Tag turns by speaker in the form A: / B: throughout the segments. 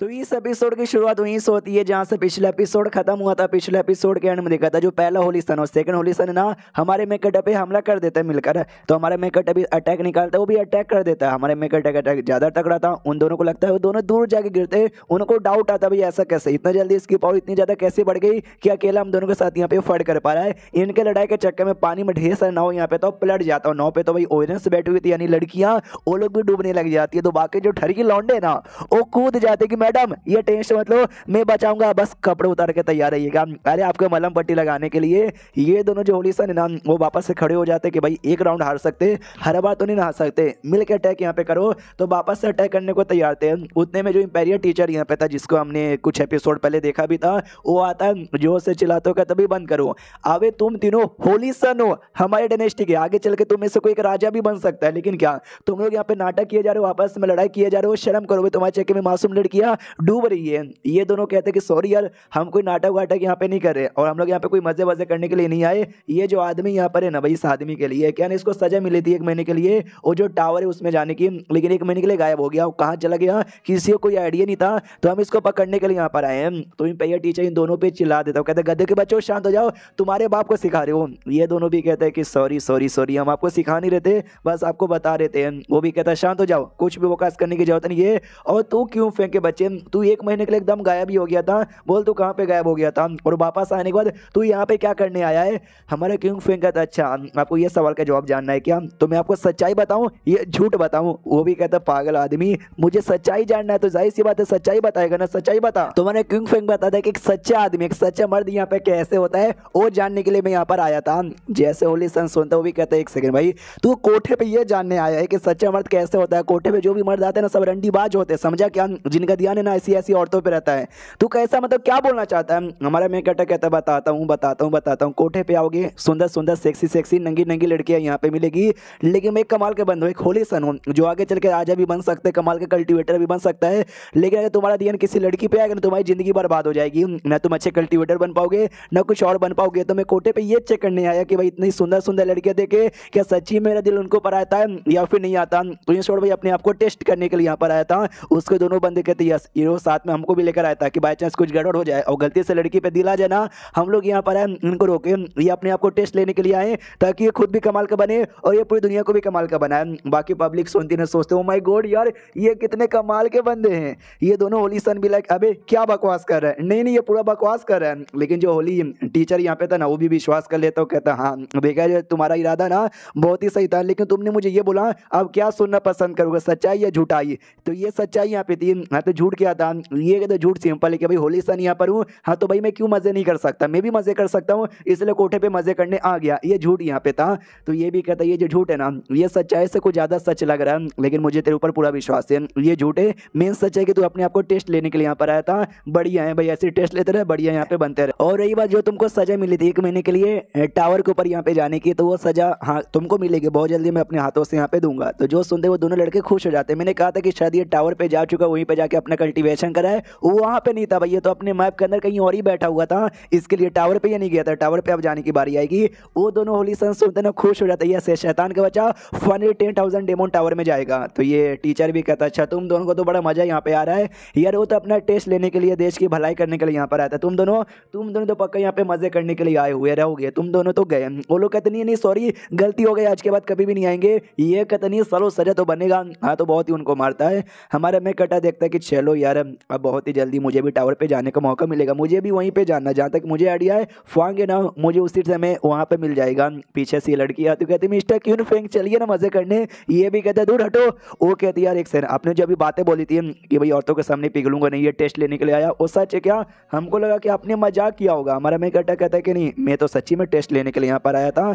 A: तो इस एपिसोड की शुरुआत वहीं से होती है जहाँ से पिछला एपिसोड खत्म हुआ था पिछले एपिसोड के एंड में देखा था जो पहला होली सन और सेकंड होली सन ना हमारे मेकअट पे हमला कर देता है मिलकर तो हमारे मेकअट अभी अटैक निकालता है वो भी अटैक कर देता है हमारे मेकअट अटैक अटैक ज़्यादा तकड़ा था उन दोनों को लगता है वो दोनों दूर जाके गिरते उनको डाउट आता भाई ऐसा कैसे इतना जल्दी इसकी पावर इतनी ज़्यादा कैसे बढ़ गई कि अकेला हम दोनों के साथ यहाँ पे फट कर पा रहा है इनके लड़ाई के चक्कर में पानी में ढेर सारा नाव यहाँ पे तो पलट जाता हूँ नाव पे तो भाई ओरेंस बैठी हुई थी यानी लड़कियाँ वो लोग भी डूबने लग जाती है तो बाकी जो ठरकी लौंडे ना वो कूद जाते कि मैं मैडम ये टेंशन मतलब मैं बचाऊंगा बस कपड़े उतार के तैयार रहिएगा अरे आपको मलम पट्टी लगाने के लिए ये दोनों जो होली सन ना वो वापस से खड़े हो जाते कि भाई एक राउंड हार सकते हर बार तो नहीं हार सकते मिल के अटैक यहाँ पे करो तो वापस से अटैक करने को तैयार थे उतने में जो इंपेरियर टीचर यहाँ पे था जिसको हमने कुछ एपिसोड पहले देखा भी था वो आता है जोर से चिल्लाते हो तभी बंद करो अबे तुम तीनों होली सन हो हमारे डेनेस्टी के आगे चल के तुम इसे कोई एक राजा भी बन सकता है लेकिन क्या तुम लोग यहाँ पे नाटक किए जा रहे हो आपस में लड़ाई किए जा रहे हो शर्म करोगे तुम्हारे चेक में मासूम लड़कियाँ डूब रही है ये दोनों कहते हैं कि सॉरी यार हम कोई नाटक वाटक यहाँ पे नहीं कर रहे और हम लोग यहाँ पे कोई मजे वजे करने के लिए नहीं आए ये जो आदमी यहाँ पर है ना भाई इस आदमी के लिए क्या इसको सजा मिली थी एक महीने के लिए और जो टावर है उसमें जाने की लेकिन एक महीने के लिए गायब हो गया और कहाँ चला गया किसी को कोई आइडिया नहीं था तो हम इसको पकड़ने के लिए यहाँ पर आए तो इन पहले टीचर इन दोनों पे चिल्ला देता हूँ कहते गद्दे के बच्चों शांत हो जाओ तुम्हारे बाप को सिखा रहे हो ये दोनों भी कहते हैं कि सॉरी सॉरी सॉरी हम आपको सिखा नहीं रहते बस आपको बता रहे थे वो भी कहता शांत हो जाओ कुछ भी वोकाश करने की जरूरत नहीं है और तू क्यों फेंके बच्चे तू एक महीने के लिए एकदम गायब ही हो गया था बोल तू कहाँ पे गायब हो गया था और वापस आने के बाद तू यहाँ पे क्या करने आया है हमारे किंग फिंग कहता अच्छा आपको ये सवाल का जवाब जानना है क्या तो मैं आपको सच्चाई बताऊँ ये झूठ बताऊँ वो भी कहता पागल आदमी मुझे सच्चाई जानना है तो जाहिर सी बात है सच्चाई बताएगा ना सच्चाई बता तो मैंने किंग फिंग बता था कि एक सच्चा आदमी एक सच्चा मर्द यहाँ पे कैसे होता है वो जानने के लिए मैं यहाँ पर आया था जैसे होली सन सुनता वो भी कहता है एक सेकंड भाई तू कोठे पे ये जानने आया है कि सच्चा मर्द कैसे होता है कोठे पे जो भी मर्द आते हैं ना सब रंडीबाज होते हैं समझा क्या जिनका ध्यान देना ऐसी ऐसी औरतों पर रहता है तो कैसा मतलब क्या बोलना चाहता है हमारा मैं कहता है बताता हूँ बताता हूँ बताता हूँ कोठे पे आओगे सुंदर सुंदर सेक्सी सेक्सी नंगी नंगी लड़कियाँ यहाँ पे मिलेगी लेकिन मैं कमाल के बंद हूँ एक होली सन हूँ जो आगे चल के राजा भी बन सकते हैं कमाल के कल्टिवेटर भी बन सकता है लेकिन अगर तुम्हारा ध्यान किसी लड़की पे आएगा ना तुम्हारी ज़िंदगी बर्बाद हो जाएगी ना तुम अच्छे कल्टिवेटर बन पाओगे ना कुछ और बन पाओगे तो मैं कोठे पर ये चेक करने आया कि भाई इतनी सुंदर सुंदर लड़कियाँ देखे क्या सच्ची मेरा दिल उनको पर आता है या फिर नहीं आता तो ये छोड़ भाई अपने आप को टेस्ट करने के लिए यहाँ पर आया था उसके दोनों बंदे कहते प्लस हीरो साथ में हमको भी लेकर आया था कि बाई चांस कुछ गड़बड़ हो जाए और गलती से लड़की पे दिल आ जाए ना हम लोग यहाँ पर आए इनको रोके ये अपने आप को टेस्ट लेने के लिए आए ताकि ये खुद भी कमाल का बने और ये पूरी दुनिया को भी कमाल का बनाए बाकी पब्लिक सुनती ना सोचते हो माई गोड यार ये कितने कमाल के बंदे हैं ये दोनों होली सन भी लाइक अबे क्या बकवास कर रहे हैं नहीं नहीं ये पूरा बकवास कर रहे हैं लेकिन जो होली टीचर यहाँ पे था ना वो भी विश्वास कर लेता हूँ कहता हाँ देखा जो तुम्हारा इरादा ना बहुत ही सही था लेकिन तुमने मुझे ये बोला अब क्या सुनना पसंद करोगे सच्चाई या झूठाई तो ये सच्चाई यहाँ पे थी हाँ, तो झूठ झूठ क्या था ये कहते झूठ सिंपल है कि भाई होली सन यहाँ पर हूँ हाँ तो भाई मैं क्यों मज़े नहीं कर सकता मैं भी मज़े कर सकता हूँ इसलिए कोठे पे मज़े करने आ गया ये झूठ यहाँ पे था तो ये भी कहता ये जो झूठ है ना ये सच्चाई से कुछ ज़्यादा सच लग रहा है लेकिन मुझे तेरे ऊपर पूरा विश्वास है ये झूठ है मेन सच है कि तू अपने आपको टेस्ट लेने के लिए यहाँ पर आया था बढ़िया है भाई ऐसे टेस्ट लेते रहे बढ़िया यहाँ पे बनते रहे और रही बात जो तुमको सजा मिली थी एक महीने के लिए टावर के ऊपर यहाँ पे जाने की तो वो सजा हाँ तुमको मिलेगी बहुत जल्दी मैं अपने हाथों से यहाँ पे दूंगा तो जो सुनते वो दोनों लड़के खुश हो जाते मैंने कहा था कि शायद ये टावर पे जा चुका वहीं पे जाके अपने कल्टीवेशन करा है वो वहाँ पे नहीं था भैया तो अपने मैप के अंदर कहीं और ही बैठा हुआ था इसके लिए टावर पे ये नहीं गया था टावर पे अब जाने की बारी आएगी वो दोनों होली सन सुनते ना खुश हो जाता है ऐसे शैतान का बच्चा fun ten thousand demon tower में जाएगा तो ये टीचर भी कहता अच्छा तुम दोनों को तो बड़ा मज़ा यहाँ पे आ रहा है यार वो तो अपना टेस्ट लेने के लिए देश की भलाई करने के लिए यहाँ पर आया था तुम दोनों तुम दोनों तो पक्का यहाँ पे मज़े करने के लिए आए हुए रहोगे तुम दोनों तो गए वो लोग कहते नहीं नहीं सॉरी गलती हो गई आज के बाद कभी भी नहीं आएंगे ये कहते नहीं सलो सजा तो बनेगा हाँ तो बहुत ही उनको मारता है हमारे में कटा देखता है कि चलो चलो यार अब बहुत ही जल्दी मुझे भी टावर पे जाने का मौका मिलेगा मुझे भी वहीं पे जाना जहाँ तक मुझे आइडिया है फांगे ना मुझे उसी समय वहाँ पे मिल जाएगा पीछे से लड़की आती कहती मिस्टर क्यों फेंक चलिए ना मज़े करने ये भी कहता दूर हटो वो कहती यार एक सर आपने जो अभी बातें बोली थी कि भाई औरतों के सामने पिघलूंगा नहीं ये टेस्ट लेने के लिए आया वो सच है क्या हमको लगा कि आपने मजाक किया होगा हमारा मैं कहता कहता कि नहीं मैं तो सच्ची में टेस्ट लेने के लिए यहाँ पर आया था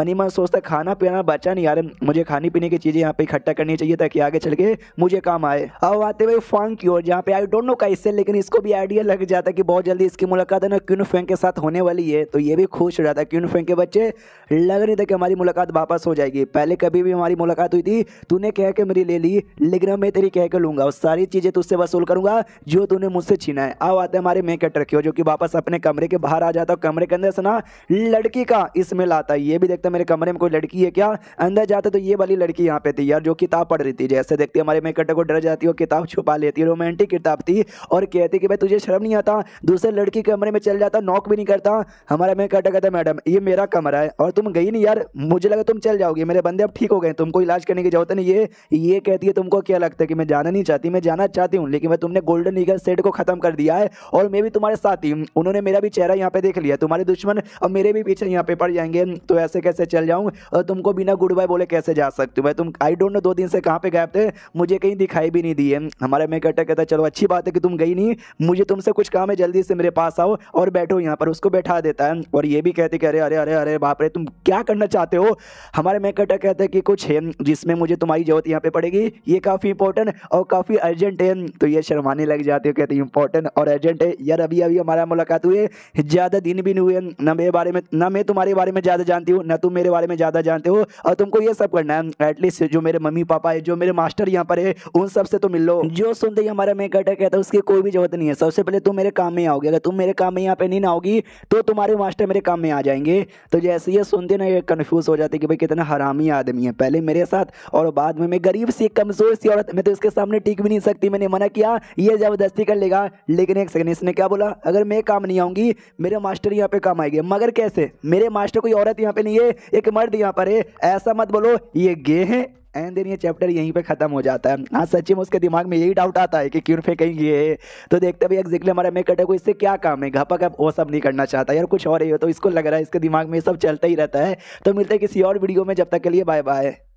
A: मनी मन सोचता खाना पीना बचा नहीं यार मुझे खाने पीने की चीज़ें यहाँ पे इकट्ठा करनी चाहिए ताकि आगे चल के मुझे काम आए अब आते भाई फांग की ओर जहाँ पे आई डोंट नो कैसे लेकिन इसको भी आइडिया लग जाता है कि बहुत जल्दी इसकी मुलाकात है ना क्यून फेंग के साथ होने वाली है तो ये भी खुश हो जाता है क्यून फेंग के बच्चे लग नहीं था कि हमारी मुलाकात वापस हो जाएगी पहले कभी भी हमारी मुलाकात हुई थी तूने कह के मेरी ले ली लेकिन मैं तेरी कह के लूँगा और सारी चीज़ें तुझसे वसूल करूँगा जो तूने मुझसे छीना है अब आते हमारे मेक मेकअट की जो कि वापस अपने कमरे के बाहर आ जाता है कमरे के अंदर सुना लड़की का स्मेल आता है ये भी देखता मेरे कमरे में कोई लड़की है क्या अंदर जाते तो ये वाली लड़की यहाँ पे थी यार जो किताब पढ़ रही थी जैसे देखती हमारे मेकअट को डर जाती है किताब छुपा लेती है रोमांट आंटी किताब थी और कहती कि भाई तुझे शर्म नहीं आता दूसरे लड़की के कमरे में चल जाता नॉक भी नहीं करता हमारा मैं कटा कहता मैडम ये मेरा कमरा है और तुम गई नहीं यार मुझे लगा तुम चल जाओगे मेरे बंदे अब ठीक हो गए तुमको इलाज करने की जरूरत नहीं ये ये कहती है तुमको क्या लगता है कि मैं जाना नहीं चाहती मैं जाना चाहती हूँ लेकिन मैं तुमने गोल्डन ईगल सेट को खत्म कर दिया है और मैं भी तुम्हारे साथ ही उन्होंने मेरा भी चेहरा यहाँ पे देख लिया तुम्हारे दुश्मन और मेरे भी पीछे यहाँ पे पड़ जाएंगे तो ऐसे कैसे चल जाऊँ और तुमको बिना गुड बाय बोले कैसे जा सकती हूँ भाई तुम आई डोंट नो दो दिन से कहाँ पे गायब थे मुझे कहीं दिखाई भी नहीं दिए हमारे मैं कहता कहता लगा चलो अच्छी बात है कि तुम गई नहीं मुझे तुमसे कुछ काम है जल्दी से मेरे पास आओ और बैठो यहाँ पर उसको बैठा देता है और ये भी कहते कि अरे अरे अरे अरे बाप रे तुम क्या करना चाहते हो हमारे मैकेटर कहते हैं कि कुछ है जिसमें मुझे तुम्हारी जरूरत यहाँ पे पड़ेगी ये काफ़ी इंपॉर्टेंट और काफ़ी अर्जेंट है तो ये शर्माने लग जाते हो कहते इंपॉर्टेंट और अर्जेंट है यार अभी अभी हमारा मुलाकात हुई ज़्यादा दिन भी नहीं हुए ना मेरे बारे में ना मैं तुम्हारे बारे में ज़्यादा जानती हूँ ना तुम मेरे बारे में ज़्यादा जानते हो और तुमको ये सब करना है एटलीस्ट जो मेरे मम्मी पापा है जो मेरे मास्टर यहाँ पर है उन सब से तो मिल लो जो सुनते ही हमारे अगर मैं गटर कहता हूँ उसकी कोई भी जरूरत नहीं है सबसे पहले तुम मेरे काम में आओगे अगर तुम मेरे काम में यहाँ पे नहीं आओगी तो तुम्हारे मास्टर मेरे काम में आ जाएंगे तो जैसे ये सुनते ना ये कन्फ्यूज़ हो जाते कि भाई कितना हरामी आदमी है पहले मेरे साथ और बाद में मैं गरीब सी कमज़ोर सी औरत मैं तो इसके सामने टिक भी नहीं सकती मैंने मना किया ये ज़बरदस्ती कर लेगा लेकिन एक सेकंड इसने क्या बोला अगर मैं काम नहीं आऊँगी मेरे मास्टर यहाँ पे काम आएंगे मगर कैसे मेरे मास्टर कोई औरत यहाँ पे नहीं है एक मर्द यहाँ पर है ऐसा मत बोलो ये गे हैं एंड देन ये चैप्टर यहीं पे ख़त्म हो जाता है हाँ सच्ची में उसके दिमाग में यही डाउट आता है कि क्यों फेंकेंगे ये तो देखते भाई एग्जैक्टली हमारा है को इससे क्या काम है घपक अब वो सब नहीं करना चाहता यार कुछ और ही हो तो इसको लग रहा है इसके दिमाग में ये सब चलता ही रहता है तो मिलते हैं किसी और वीडियो में जब तक के लिए बाय बाय